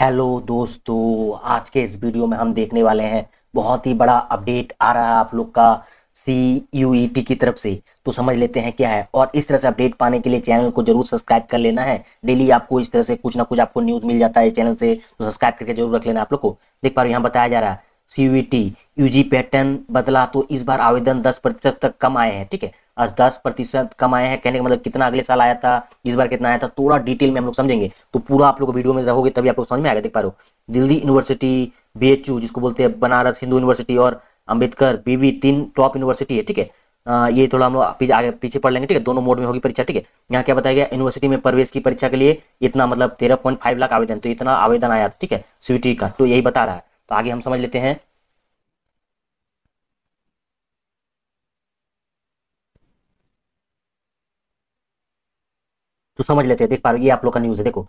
hello दोस्तों आज के इस वीडियो में हम देखने वाले हैं बहुत ही बड़ा अपडेट आ रहा है आप लोग का सी यू ई टी की तरफ से तो समझ लेते हैं क्या है और इस तरह से अपडेट पाने के लिए चैनल को जरूर सब्सक्राइब कर लेना है डेली आपको इस तरह से कुछ ना कुछ आपको न्यूज़ मिल जाता है इस चैनल से तो सब्सक्राइब करके जरूर रख लेना आप लोग को देख पा रहे यहाँ बताया जा रहा है C U T U G pattern बदला तो इस बार आवेदन दस प्रतिशत तक कम आए हैं ठीक है आज दस प्रतिशत कम हैं कहने का मतलब कितना अगले साल आया था इस बार कितना आया था थोड़ा डिटेल में हम लोग समझेंगे तो पूरा आप लोग वीडियो में रहोगे तभी आप लोग समझ में आएगा देख पा रहे हो दिल्ली यूनिवर्सिटी बी जिसको बोलते हैं बनारस हिंदू यूनिवर्सिटी और अम्बेडकर बीबी तीन टॉप यूनिवर्सिटी है ठीक है ये थोड़ा हम लोग आगे पीछे पढ़ लेंगे ठीक है दोनों मोड में होगी परीक्षा ठीक है यहाँ क्या बताया गया यूनिवर्सिटी में प्रवेश की परीक्षा के लिए इतना मतलब तेरह पॉइंट फाइव लाख आवेदन तो इतना आवेदन आया था ठीक है स्वीटी e का तो यही बता रहा है तो आगे हम समझ लेते हैं तो समझ लेते हैं देख पा रहे ये आप लोग का न्यूज़ है देखो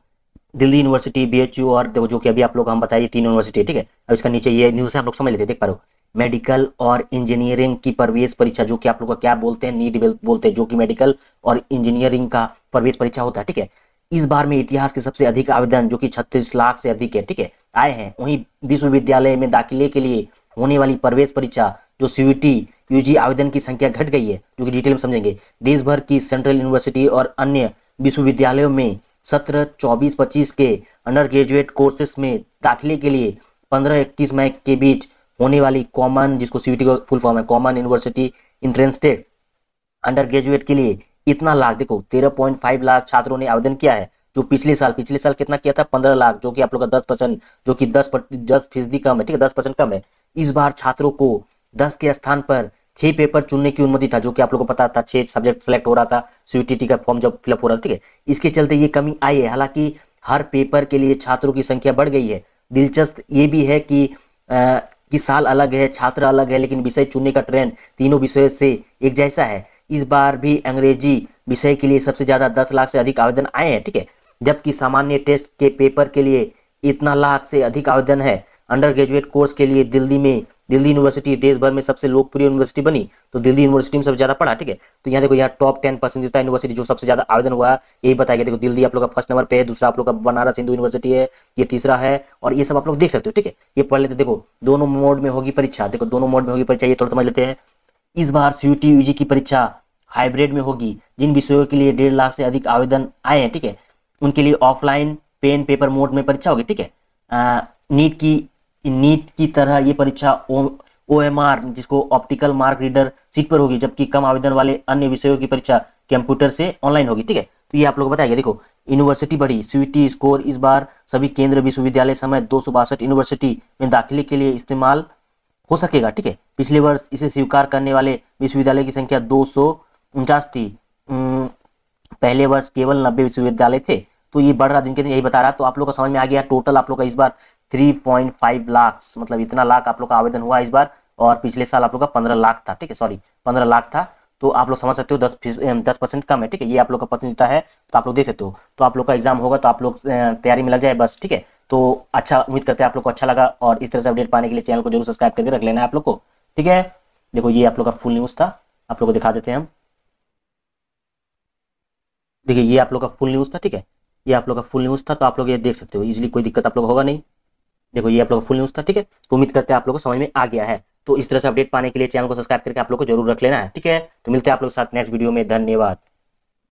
दिल्ली यूनिवर्सिटी बी और देखो जो कि अभी आप लोग हम बताया तीन यूनिवर्सिटी ठीक है अब इसका नीचे ये न्यूज़ है आप लोग समझ लेते हैं देख पा रहे मेडिकल और इंजीनियरिंग की प्रवेश परीक्षा जो कि आप लोग का क्या बोलते हैं नीट बोलते हैं जो कि मेडिकल और इंजीनियरिंग का प्रवेश परीक्षा होता है ठीक है इस बार में इतिहास के सबसे अधिक आवेदन जो कि 36 लाख से अधिक है ठीक है आए हैं वहीं विश्वविद्यालय में दाखिले के लिए होने वाली प्रवेश परीक्षा जो सीयूटी यूजी आवेदन की संख्या घट गई है जो कि डिटेल में समझेंगे देश भर की सेंट्रल यूनिवर्सिटी और अन्य विश्वविद्यालयों में सत्र चौबीस पच्चीस के अंडर ग्रेजुएट कोर्सेस में दाखिले के लिए पंद्रह इक्कीस मई के बीच होने वाली कॉमन जिसको सीयूटी का फुल फॉर्म है common university entrance test undergraduate के लिए इतना लाख देखो तेरह पॉइंट फाइव लाख छात्रों ने आवेदन किया है जो पिछले साल पिछले साल कितना किया था पंद्रह लाख जो कि आप लोग का दस परसेंट जो कि दस दस फीसदी कम है ठीक है दस परसेंट कम है इस बार छात्रों को दस के स्थान पर छह पेपर चुनने की अनुमति था जो कि आप लोगों को पता था छह सब्जेक्ट सेलेक्ट हो रहा था सीयूटीटी का फॉर्म जब फिलअप हो रहा था ठीक है इसके चलते ये कमी आई है हालांकि हर पेपर के लिए छात्रों की संख्या बढ़ गई है दिलचस्प ये भी है कि आ, कि साल अलग है छात्र अलग है लेकिन विषय चुनने का ट्रेंड तीनों विषय से एक जैसा है इस बार भी अंग्रेजी विषय के लिए सबसे ज़्यादा दस लाख से अधिक आवेदन आए हैं ठीक है जबकि सामान्य टेस्ट के पेपर के लिए इतना लाख से अधिक आवेदन है अंडर ग्रेजुएट कोर्स के लिए दिल्ली में दिल्ली यूनिवर्सिटी देश भर में सबसे लोकप्रिय यूनिवर्सिटी बनी तो दिल्ली यूनिवर्सिटी में सबसे ज्यादा पढ़ा ठीक है तो यहाँ देखो यहाँ टॉप टेन पसंदीदा यूनिवर्सिटी जो सबसे ज्यादा आवेदन हुआ यही बताया गया देखो दिल्ली आप लोग का फर्स्ट नंबर पे है दूसरा आप लोग का बनारस हिंदू यूनिवर्सिटी है ये तीसरा है और ये सब आप लोग देख सकते हो ठीक है ये पढ़ लेते देखो दोनों मोड में होगी परीक्षा देखो दोनों मोड में होगी परीक्षा ये थोड़ा समझ लेते हैं इस बार सीयूटी यूजी की परीक्षा हाइब्रिड में होगी जिन विषयों के लिए डेढ़ लाख से अधिक आवेदन आए हैं ठीक है उनके लिए ऑफलाइन पेन पेपर मोड में परीक्षा होगी ठीक है नीट की नीट की तरह ये परीक्षा ओ एम आर जिसको ऑप्टिकल मार्क रीडर सीट पर होगी जबकि कम आवेदन वाले अन्य विषयों की परीक्षा कंप्यूटर से ऑनलाइन होगी ठीक है तो ये आप लोग बताएंगे देखो यूनिवर्सिटी बढ़ी सीयूटी स्कोर इस बार सभी केंद्र विश्वविद्यालय समय दो यूनिवर्सिटी में दाखिले के लिए इस्तेमाल हो सकेगा ठीक है पिछले वर्ष इसे स्वीकार करने वाले विश्वविद्यालय की संख्या दो थी पहले वर्ष केवल नब्बे विश्वविद्यालय थे तो ये बढ़ रहा दिन के दिन यही बता रहा तो आप लोग का समझ में आ गया टोटल आप लोग का इस बार 3.5 लाख मतलब इतना लाख आप लोग का आवेदन हुआ इस बार और पिछले साल आप लोग का पंद्रह लाख था ठीक है सॉरी पंद्रह लाख था तो आप लोग समझ सकते हो दस फीस दस परसेंट कम है ठीक है ये आप लोग का प्रतिनिधिता है तो आप लोग देख सकते हो तो आप लोग का एग्जाम होगा तो आप लोग तैयारी में लग जाए बस ठीक है तो अच्छा उम्मीद करते हैं आप लोग को अच्छा लगा और इस तरह से अपडेट पाने के लिए चैनल को जरूर सब्सक्राइब करके रख लेना है आप लोग को ठीक है देखो ये आप लोग का फुल न्यूज़ था आप लोग को दिखा देते हैं हम देखिए ये आप लोग का फुल न्यूज़ था ठीक है ये आप लोग का फुल न्यूज़ था तो आप लोग ये देख सकते हो इजिली कोई दिक्कत आप लोग होगा नहीं देखो ये आप लोग फुल न्यूज़ था ठीक है तो उम्मीद करते हैं आप लोग को समझ में आ गया है तो इस तरह से अपडेट पाने के लिए चैनल को सब्सक्राइब करके आप लोग को जरूर रख लेना है ठीक है तो मिलते हैं आप लोग साथ नेक्स्ट वीडियो में धन्यवाद